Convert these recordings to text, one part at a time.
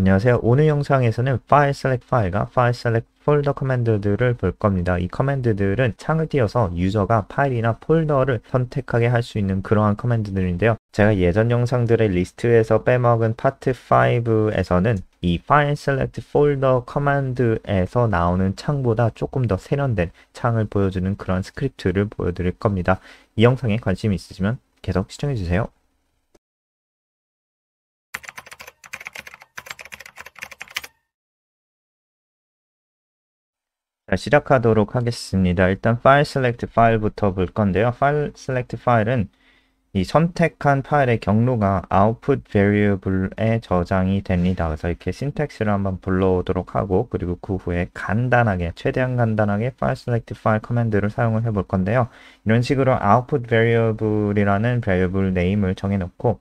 안녕하세요. 오늘 영상에서는 파일 셀렉 파일과 파일 셀렉 폴더 커맨드들을 볼 겁니다. 이 커맨드들은 창을 띄어서 유저가 파일이나 폴더를 선택하게 할 수 있는 그러한 커맨드들인데요. 제가 예전 영상들의 리스트에서 빼먹은 파트 5에서는 이 파일 셀렉트 폴더 커맨드에서 나오는 창보다 조금 더 세련된 창을 보여주는 그런 스크립트를 보여드릴 겁니다. 이 영상에 관심 이 있으시면 계속 시청해주세요. 자, 시작하도록 하겠습니다. 일단 파일 셀렉트 파일부터 볼 건데요. 파일 셀렉트 파일은 이 선택한 파일의 경로가 output variable에 저장이 됩니다. 그래서 이렇게 syntax를 한번 불러오도록 하고 그리고 그 후에 간단하게 최대한 간단하게 file select f i 커맨드를 사용을 해 볼 건데요. 이런 식으로 output variable이라는 variable name을 정해놓고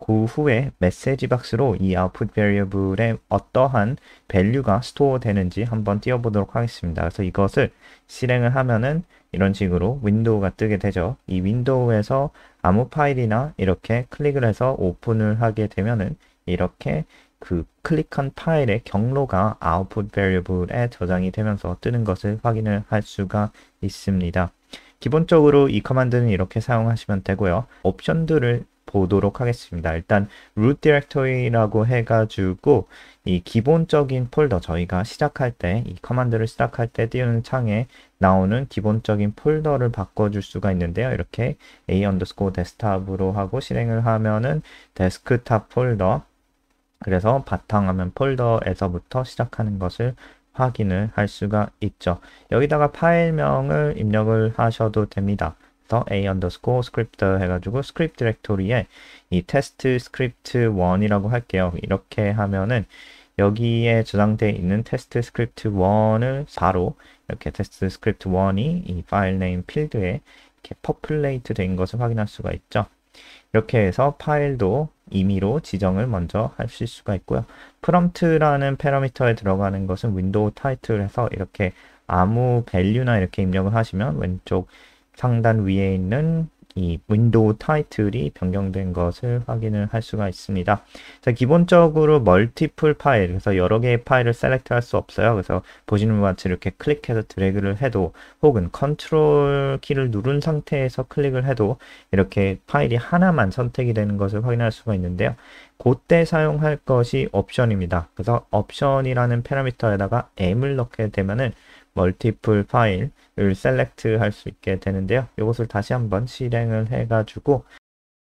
그 후에 메시지 박스로 이 output variable에 어떠한 밸류가 스토어 되는지 한번 띄워보도록 하겠습니다. 그래서 이것을 실행을 하면은 이런 식으로 윈도우가 뜨게 되죠. 이 윈도우에서 아무 파일이나 이렇게 클릭을 해서 오픈을 하게 되면은 이렇게 그 클릭한 파일의 경로가 output variable에 저장이 되면서 뜨는 것을 확인을 할 수가 있습니다. 기본적으로 이 커만드는 이렇게 사용하시면 되고요. 옵션들을 보도록 하겠습니다. 일단 root directory라고 해가지고 이 기본적인 폴더 저희가 시작할 때 이 커맨드를 시작할 때 띄우는 창에 나오는 기본적인 폴더를 바꿔줄 수가 있는데요. 이렇게 a underscore desktop으로 하고 실행을 하면은 데스크탑 폴더 그래서 바탕화면 폴더에서부터 시작하는 것을 확인을 할 수가 있죠. 여기다가 파일명을 입력을 하셔도 됩니다. 닥터 a underscore script 해가지고 script d i r e c t o r y 에이 test script 1이라고 할게요. 이렇게 하면은 여기에 저장되어 있는 test script 1을 바로 이렇게 test script 1이 이 파일 네임 필드에 이렇게 퍼플레이트 된 것을 확인할 수가 있죠. 이렇게 해서 파일도 임의로 지정을 먼저 하실 수가 있고요. p r o m p t 라는 파라미터에 들어가는 것은 윈도우 타이틀에서 이렇게 아무 밸류나 이렇게 입력을 하시면 왼쪽 상단 위에 있는 이 윈도우 타이틀이 변경된 것을 확인을 할 수가 있습니다. 자, 기본적으로 멀티플 파일, 그래서 여러 개의 파일을 셀렉트 할 수 없어요. 그래서 보시는 것 같이 이렇게 클릭해서 드래그를 해도 혹은 컨트롤 키를 누른 상태에서 클릭을 해도 이렇게 파일이 하나만 선택이 되는 것을 확인할 수가 있는데요. 그 때 사용할 것이 옵션입니다. 그래서 옵션이라는 파라미터에다가 m을 넣게 되면은 멀티플 파일, 를 셀렉트 할 수 있게 되는데요. 이것을 다시 한번 실행을 해가지고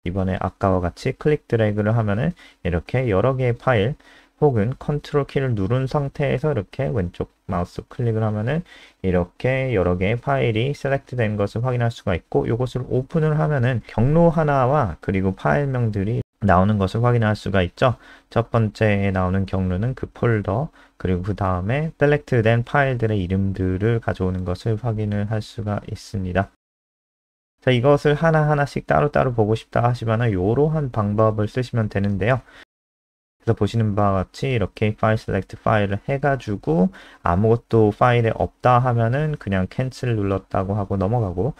이번에 아까와 같이 클릭 드래그를 하면은 이렇게 여러 개의 파일 혹은 컨트롤 키를 누른 상태에서 이렇게 왼쪽 마우스 클릭을 하면은 이렇게 여러 개의 파일이 셀렉트 된 것을 확인할 수가 있고 이것을 오픈을 하면은 경로 하나와 그리고 파일명들이 나오는 것을 확인할 수가 있죠. 첫 번째에 나오는 경로는 그 폴더, 그리고 그 다음에 셀렉트된 파일들의 이름들을 가져오는 것을 확인을 할 수가 있습니다. 자, 이것을 하나하나씩 따로따로 보고 싶다 하시면 이러한 방법을 쓰시면 되는데요. 그래서 보시는 바와 같이 이렇게 파일 셀렉트 파일을 해가지고 아무것도 파일에 없다 하면은 그냥 캔슬 눌렀다고 하고 넘어가고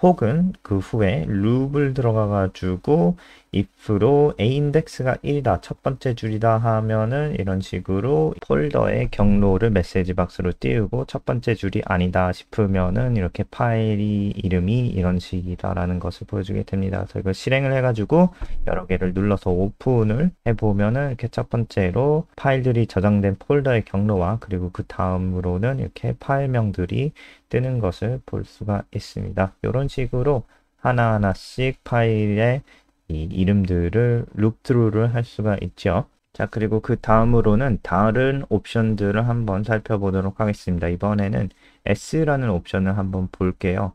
혹은 그 후에 룹을 들어가가지고 if로 a 인덱스가 1이다 첫 번째 줄이다 하면은 이런 식으로 폴더의 경로를 메시지 박스로 띄우고 첫 번째 줄이 아니다 싶으면은 이렇게 파일이 이름이 이런 식이다라는 것을 보여주게 됩니다. 그래서 이걸 실행을 해가지고 여러 개를 눌러서 오픈을 해보면은 이렇게 첫 번째로 파일들이 저장된 폴더의 경로와 그리고 그 다음으로는 이렇게 파일명들이 뜨는 것을 볼 수가 있습니다. 이런 식으로 하나하나씩 파일의 이 이름들을 룩 트루를 할 수가 있죠. 자 그리고 그 다음으로는 다른 옵션들을 한번 살펴보도록 하겠습니다. 이번에는 S라는 옵션을 한번 볼게요.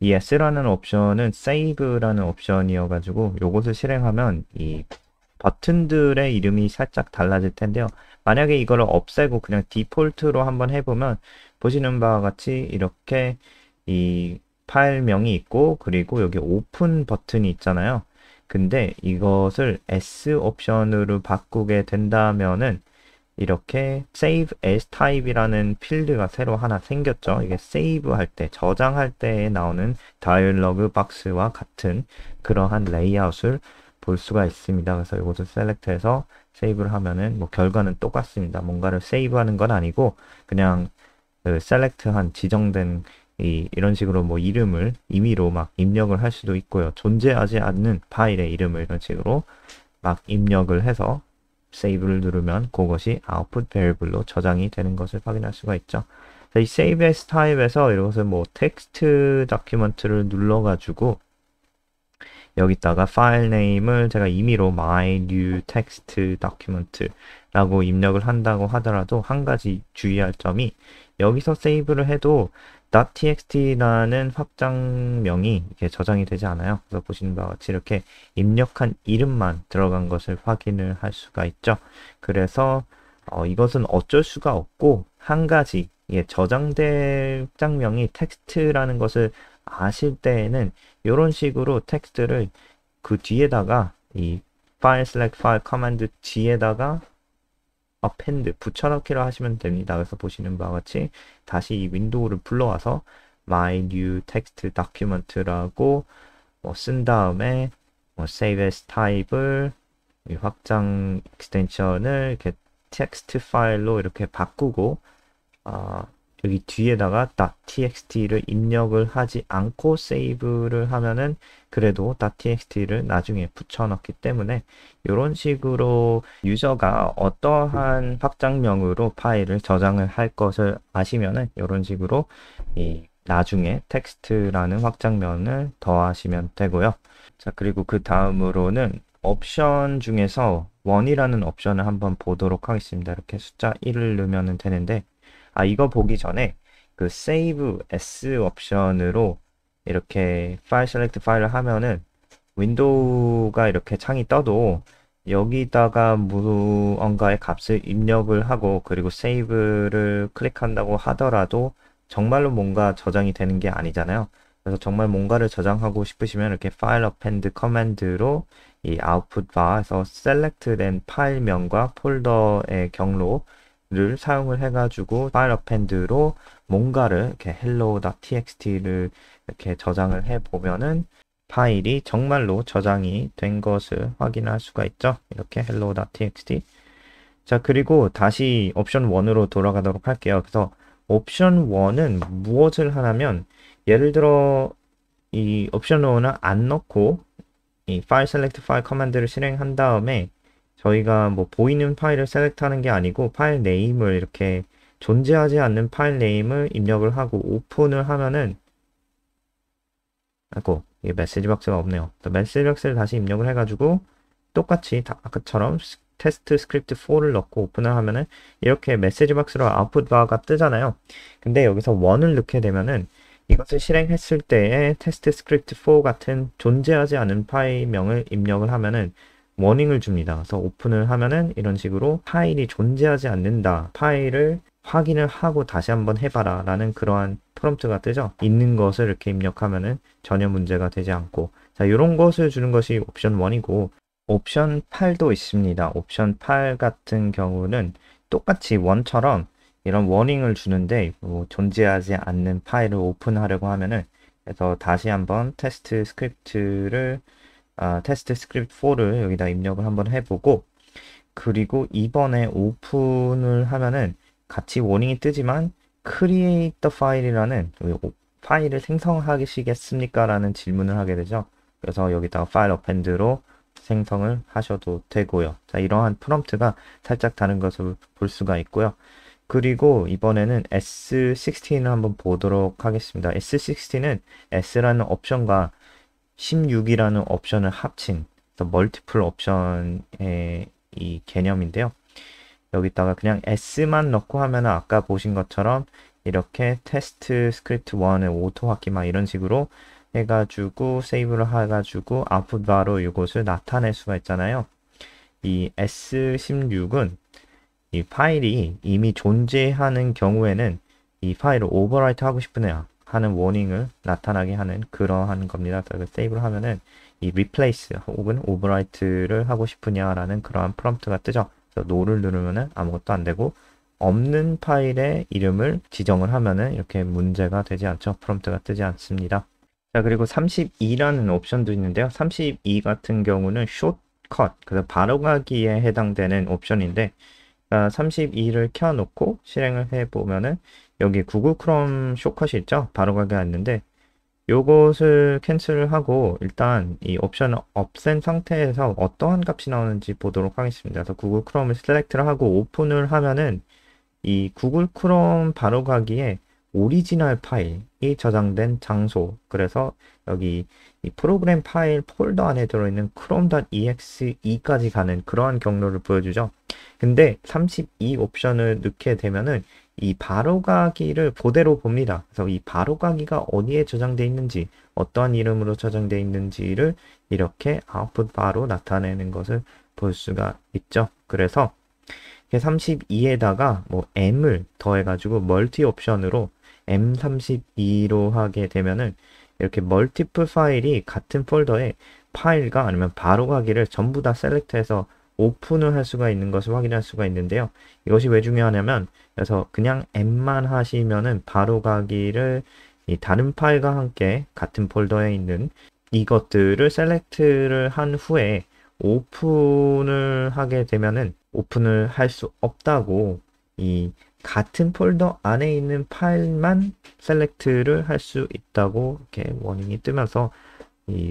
이 S라는 옵션은 Save라는 옵션이어가지고 요것을 실행하면 이 버튼들의 이름이 살짝 달라질 텐데요. 만약에 이거를 없애고 그냥 디폴트로 한번 해보면 보시는 바와 같이 이렇게 이 파일명이 있고 그리고 여기 오픈 버튼이 있잖아요. 근데 이것을 S 옵션으로 바꾸게 된다면은 이렇게 save as 타입이라는 필드가 새로 하나 생겼죠. 이게 save 할 때, 저장할 때에 나오는 다이얼로그 박스와 같은 그러한 레이아웃을 볼 수가 있습니다. 그래서 이것을 셀렉트해서 세이브를 하면은 뭐 결과는 똑같습니다. 뭔가를 세이브하는 건 아니고 그냥 그 셀렉트한 지정된 이, 이런 식으로 뭐 이름을 임의로 막 입력을 할 수도 있고요. 존재하지 않는 파일의 이름을 이런 식으로 막 입력을 해서 세이브를 누르면 그것이 output 아웃풋 베리블로 저장이 되는 것을 확인할 수가 있죠. 이 save as 타입에서 이것을 뭐 텍스트 다큐먼트를 눌러가지고 여기다가 파일 네임을 제가 임의로 my new text document라고 입력을 한다고 하더라도 한 가지 주의할 점이 여기서 세이브를 해도 .txt라는 확장명이 이렇게 저장이 되지 않아요. 그래서 보시는 바와 같이 이렇게 입력한 이름만 들어간 것을 확인을 할 수가 있죠. 그래서 어, 이것은 어쩔 수가 없고 한 가지 예, 저장될 확장명이 텍스트라는 것을 아실 때에는 이런 식으로 텍스트를 그 뒤에다가 이 파일 슬랙 파일 커맨드 뒤에다가 append 붙여넣기를 하시면 됩니다. 그래서 보시는 바와 같이 다시 이 윈도우를 불러와서 my new text document라고 뭐쓴 다음에 뭐 save as 타입을 확장 익스텐션을 이렇게 텍스트 파일로 이렇게 바꾸고 어, 여기 뒤에다가 .txt를 입력을 하지 않고 세이브를 하면은 그래도 .txt를 나중에 붙여넣기 때문에 이런 식으로 유저가 어떠한 확장명으로 파일을 저장을 할 것을 아시면은 이런 식으로 이 나중에 텍스트라는 확장면을 더하시면 되고요. 자 그리고 그 다음으로는 옵션 중에서 원이라는 옵션을 한번 보도록 하겠습니다. 이렇게 숫자 1을 넣으면 되는데 아 이거 보기 전에 그 Save s 옵션으로 이렇게 파일 셀렉트 파일을 하면은 윈도우가 이렇게 창이 떠도 여기다가 무언가의 값을 입력을 하고 그리고 세이브를 클릭한다고 하더라도 정말로 뭔가 저장이 되는 게 아니잖아요. 그래서 정말 뭔가를 저장하고 싶으시면 이렇게 파일 어펜드 커맨드로 이 아웃풋 바에서 셀렉트된 파일명과 폴더의 경로 를 사용을 해가지고 파일 어펜드로 뭔가를 이렇게 hello.txt를 이렇게 저장을 해 보면은 파일이 정말로 저장이 된 것을 확인할 수가 있죠. 이렇게 hello.txt. 자, 그리고 다시 옵션 1으로 돌아가도록 할게요. 그래서 옵션 1은 무엇을 하냐면 예를 들어 이 옵션 1은 안 넣고 이 파일 셀렉트 파일 커맨드를 실행한 다음에 저희가 뭐 보이는 파일을 셀렉트하는 게 아니고 파일 네임을 이렇게 존재하지 않는 파일 네임을 입력을 하고 오픈을 하면은 아고 이게 메시지 박스가 없네요. 메시지 박스를 다시 입력을 해가지고 똑같이 아까처럼 테스트 스크립트 4를 넣고 오픈을 하면은 이렇게 메시지 박스로 아웃풋 바가 뜨잖아요. 근데 여기서 1을 넣게 되면은 이것을 실행했을 때에 테스트 스크립트 4 같은 존재하지 않은 파일명을 입력을 하면은 워닝을 줍니다. 그래서 오픈을 하면은 이런 식으로 파일이 존재하지 않는다. 파일을 확인을 하고 다시 한번 해봐라 라는 그러한 프롬프트가 뜨죠. 있는 것을 이렇게 입력하면은 전혀 문제가 되지 않고 자 이런 것을 주는 것이 옵션 1이고 옵션 8도 있습니다. 옵션 8 같은 경우는 똑같이 1처럼 이런 워닝을 주는데 뭐 존재하지 않는 파일을 오픈하려고 하면은 그래서 다시 한번 테스트 스크립트를 아, 테스트 스크립트 4를 여기다 입력을 한번 해보고 그리고 이번에 오픈을 하면은 같이 워닝이 뜨지만 create the file이라는 파일을 생성하시겠습니까? 라는 질문을 하게 되죠. 그래서 여기다가 파일 어펜드로 생성을 하셔도 되고요. 자, 이러한 프롬프트가 살짝 다른 것을 볼 수가 있고요. 그리고 이번에는 S16을 한번 보도록 하겠습니다. S16은 S라는 옵션과 16이라는 옵션을 합친 멀티플 옵션의 이 개념인데요. 여기다가 그냥 S만 넣고 하면 아까 보신 것처럼 이렇게 테스트 스크립트 1의 오토학기 막 이런 식으로 해가지고 세이브를 해가지고 아웃풋 바로 이것을 나타낼 수가 있잖아요. 이 S16은 이 파일이 이미 존재하는 경우에는 이 파일을 오버라이트 하고 싶으네요. 하는 워닝을 나타나게 하는 그러한 겁니다. 그래서 세이브를 하면은 이 replace 혹은 overwrite를 하고 싶으냐라는 그러한 프롬프트가 뜨죠. 그래서 no를 누르면은 아무것도 안 되고 없는 파일의 이름을 지정을 하면은 이렇게 문제가 되지 않죠. 프롬프트가 뜨지 않습니다. 자, 그리고 32라는 옵션도 있는데요. 32 같은 경우는 shortcut, 그래서 바로 가기에 해당되는 옵션인데 32를 어, 켜놓고 실행을 해보면은 여기 구글 크롬 쇼컷이 있죠? 바로 가게 왔는데 요것을 캔슬하고 일단 이 옵션을 없앤 상태에서 어떠한 값이 나오는지 보도록 하겠습니다. 그래서 구글 크롬을 셀렉트를 하고 오픈을 하면은 이 구글 크롬 바로 가기에 오리지널 파일이 저장된 장소 그래서 여기 이 프로그램 파일 폴더 안에 들어있는 chrome.exe까지 가는 그러한 경로를 보여주죠 근데 32 옵션을 넣게 되면은 이 바로가기를 그대로 봅니다. 그래서 이 바로가기가 어디에 저장되어 있는지 어떠한 이름으로 저장되어 있는지를 이렇게 아웃풋 바로 나타내는 것을 볼 수가 있죠. 그래서 32에다가 뭐 m을 더해가지고 멀티 옵션으로 m32로 하게 되면은 이렇게 멀티플 파일이 같은 폴더에 파일과 아니면 바로가기를 전부 다 셀렉트해서 오픈을 할 수가 있는 것을 확인할 수가 있는데요. 이것이 왜 중요하냐면 그래서 그냥 앱만 하시면은 바로 가기를 다른 파일과 함께 같은 폴더에 있는 이것들을 셀렉트를 한 후에 오픈을 하게 되면은 오픈을 할 수 없다고 이 같은 폴더 안에 있는 파일만 셀렉트를 할 수 있다고 이렇게 워닝이 뜨면서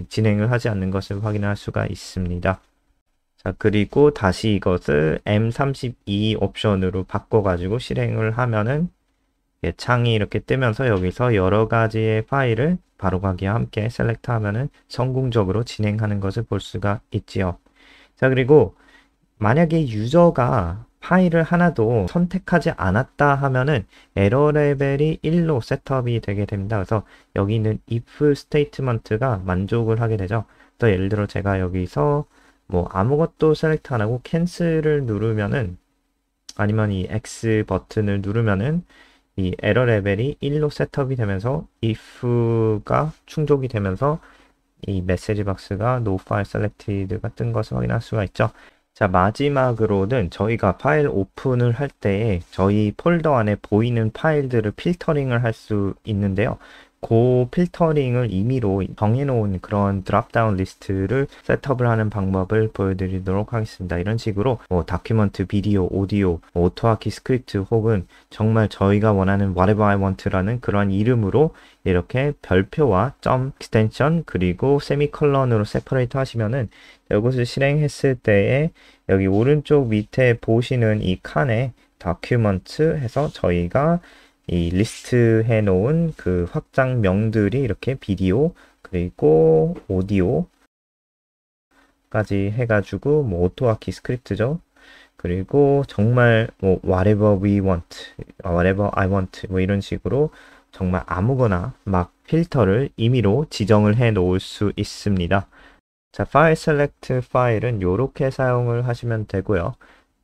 진행을 하지 않는 것을 확인할 수가 있습니다. 자, 아, 그리고 다시 이것을 M32 옵션으로 바꿔가지고 실행을 하면은 창이 이렇게 뜨면서 여기서 여러 가지의 파일을 바로가기와 함께 셀렉트 하면은 성공적으로 진행하는 것을 볼 수가 있지요. 자, 그리고 만약에 유저가 파일을 하나도 선택하지 않았다 하면은 에러 레벨이 1로 셋업이 되게 됩니다. 그래서 여기 있는 if 스테이트먼트가 만족을 하게 되죠. 또 예를 들어 제가 여기서 뭐 아무것도 셀렉트 안 하고 캔슬을 누르면은 아니면 이 X 버튼을 누르면은 이 에러 레벨이 1로 셋업이 되면서 if가 충족이 되면서 이 메시지 박스가 no file selected가 뜬 것을 확인할 수가 있죠. 자 마지막으로는 저희가 파일 오픈을 할 때에 저희 폴더 안에 보이는 파일들을 필터링을 할 수 있는데요. 그 필터링을 임의로 정해놓은 그런 드랍다운 리스트를 셋업을 하는 방법을 보여드리도록 하겠습니다. 이런 식으로 뭐 다큐먼트, 비디오, 오디오, 뭐 오토하키 스크립트 혹은 정말 저희가 원하는 whatever I want라는 그런 이름으로 이렇게 별표와 점, 익스텐션 그리고 세미컬런으로 세퍼레이트 하시면은 이것을 실행했을 때에 여기 오른쪽 밑에 보시는 이 칸에 다큐먼트 해서 저희가 이 리스트 해놓은 그 확장명들이 이렇게 비디오 그리고 오디오까지 해가지고 뭐 오토아키 스크립트죠. 그리고 정말 뭐 whatever we want, whatever I want 뭐 이런 식으로 정말 아무거나 막 필터를 임의로 지정을 해 놓을 수 있습니다. 자, 파일 셀렉트 파일은 이렇게 사용을 하시면 되고요.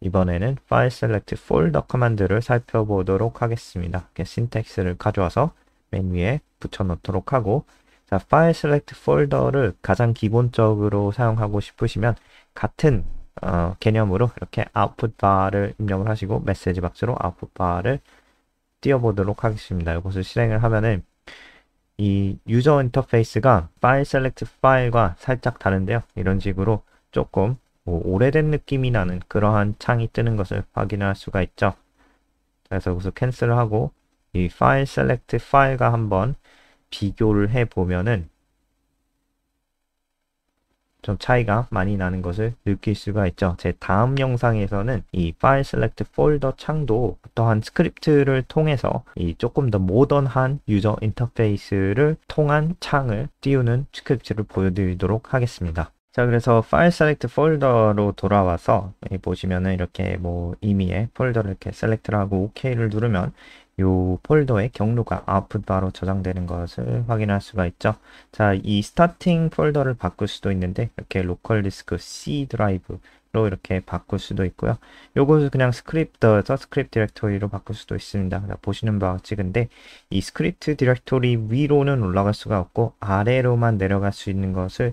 이번에는 file select folder 커맨드를 살펴보도록 하겠습니다. 이렇게 신텍스를 가져와서 맨 위에 붙여놓도록 하고 자, file select folder를 가장 기본적으로 사용하고 싶으시면 같은 어, 개념으로 이렇게 output 바를 입력을 하시고 메시지 박스로 output 바를 띄워보도록 하겠습니다. 이것을 실행을 하면은 이 유저 인터페이스가 파일 셀렉트 파일과 살짝 다른데요. 이런 식으로 조금 뭐 오래된 느낌이 나는 그러한 창이 뜨는 것을 확인할 수가 있죠. 그래서 여기서 캔슬을 하고 이 파일 셀렉트 파일과 한번 비교를 해보면은 좀 차이가 많이 나는 것을 느낄 수가 있죠. 제 다음 영상에서는 이 파일 셀렉트 폴더 창도 어떠한 스크립트를 통해서 이 조금 더 모던한 유저 인터페이스를 통한 창을 띄우는 스크립트를 보여드리도록 하겠습니다. 자 그래서 파일 셀렉트 폴더로 돌아와서 보시면은 이렇게 뭐 임의의 폴더를 이렇게 셀렉트를 하고 OK를 누르면 요 폴더의 경로가 아웃풋 바로 저장되는 것을 확인할 수가 있죠 자 이 스타팅 폴더를 바꿀 수도 있는데 이렇게 로컬 디스크 C 드라이브 로 이렇게 바꿀 수도 있고요. 요것을 그냥 스크립트에서 스크립트 디렉토리로 바꿀 수도 있습니다. 보시는 바와 같근데이 스크립트 디렉토리 위로는 올라갈 수가 없고 아래로만 내려갈 수 있는 것을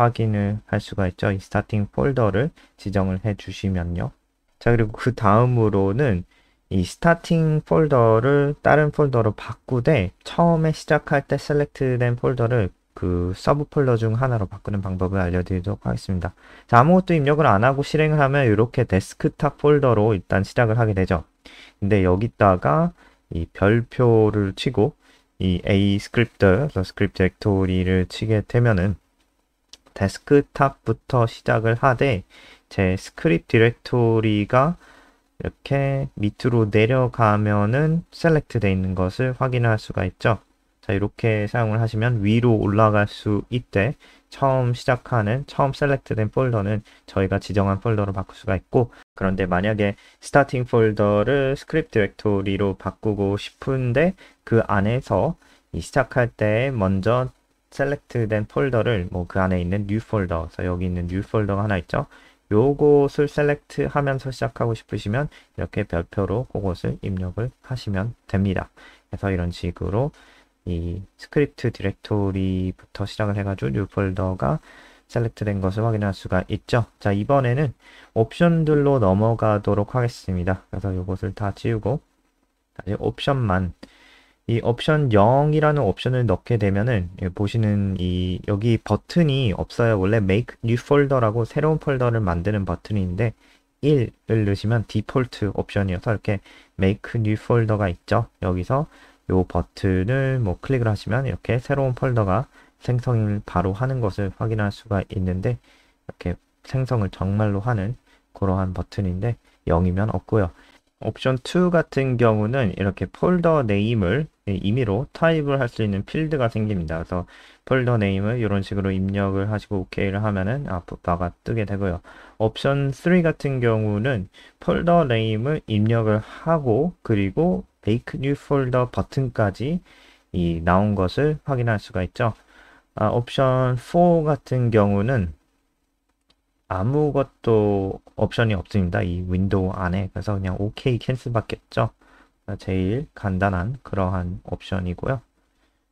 확인을 할 수가 있죠. 이 스타팅 폴더를 지정을 해 주시면요. 자, 그리고 그 다음으로는 이 스타팅 폴더를 다른 폴더로 바꾸되 처음에 시작할 때 셀렉트된 폴더를 그 서브 폴더 중 하나로 바꾸는 방법을 알려드리도록 하겠습니다. 자, 아무것도 입력을 안 하고 실행을 하면 이렇게 데스크탑 폴더로 일단 시작을 하게 되죠. 근데 여기다가 이 별표를 치고 이 a 스크립트, 스크립트 렉토리를 치게 되면은 데스크탑부터 시작을 하되 제 스크립트 디렉토리가 이렇게 밑으로 내려가면은 셀렉트 되어 있는 것을 확인할 수가 있죠. 자 이렇게 사용을 하시면 위로 올라갈 수 있대 처음 시작하는 처음 셀렉트 된 폴더는 저희가 지정한 폴더로 바꿀 수가 있고 그런데 만약에 스타팅 폴더를 스크립트 디렉토리로 바꾸고 싶은데 그 안에서 이 시작할 때 먼저 셀렉트된 폴더를 뭐 그 안에 있는 뉴 폴더, 그래서 여기 있는 뉴 폴더가 하나 있죠. 요것을 셀렉트 하면서 시작하고 싶으시면 이렇게 별표로 그것을 입력을 하시면 됩니다. 그래서 이런 식으로 이 스크립트 디렉토리부터 시작을 해가지고 뉴 폴더가 셀렉트된 것을 확인할 수가 있죠. 자 이번에는 옵션들로 넘어가도록 하겠습니다. 그래서 요것을 다 지우고 다시 옵션만 이 옵션 0이라는 옵션을 넣게 되면은 예, 보시는 이 여기 버튼이 없어요. 원래 make new folder라고 새로운 폴더를 만드는 버튼인데 1을 넣으시면 디폴트 옵션이어서 이렇게 make new folder가 있죠. 여기서 요 버튼을 뭐 클릭을 하시면 이렇게 새로운 폴더가 생성을 바로 하는 것을 확인할 수가 있는데 이렇게 생성을 정말로 하는 그러한 버튼인데 0이면 없고요. 옵션 2 같은 경우는 이렇게 폴더 네임을 예, 임의로 타입을 할 수 있는 필드가 생깁니다. 그래서 폴더 네임을 이런 식으로 입력을 하시고 OK를 하면은 아프바가 뜨게 되고요. 옵션 3 같은 경우는 폴더 네임을 입력을 하고 그리고 Make New Folder 버튼까지 이 나온 것을 확인할 수가 있죠. 아, 옵션 4 같은 경우는 아무것도 옵션이 없습니다. 이 윈도우 안에. 그래서 그냥 OK 캔슬 받겠죠. 제일 간단한 그러한 옵션이고요.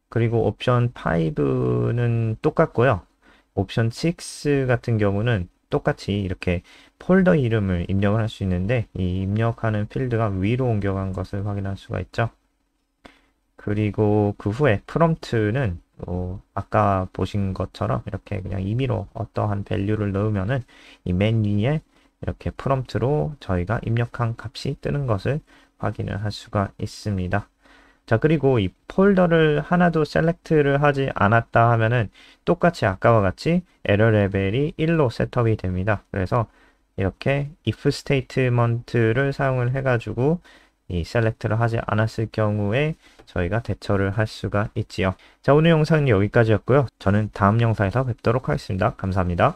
그리고 옵션 5는 똑같고요. 옵션 6 같은 경우는 똑같이 이렇게 폴더 이름을 입력을 할 수 있는데 이 입력하는 필드가 위로 옮겨간 것을 확인할 수가 있죠. 그리고 그 후에 프롬프트는 또 어, 아까 보신 것처럼 이렇게 그냥 임의로 어떠한 밸류를 넣으면은 이 맨 위에 이렇게 프롬프트로 저희가 입력한 값이 뜨는 것을 확인을 할 수가 있습니다. 자 그리고 이 폴더를 하나도 셀렉트를 하지 않았다 하면은 똑같이 아까와 같이 에러 레벨이 1로 셋업이 됩니다. 그래서 이렇게 if 스테이트먼트를 사용을 해가지고 이 셀렉트를 하지 않았을 경우에 저희가 대처를 할 수가 있지요. 자 오늘 영상은 여기까지였고요. 저는 다음 영상에서 뵙도록 하겠습니다. 감사합니다.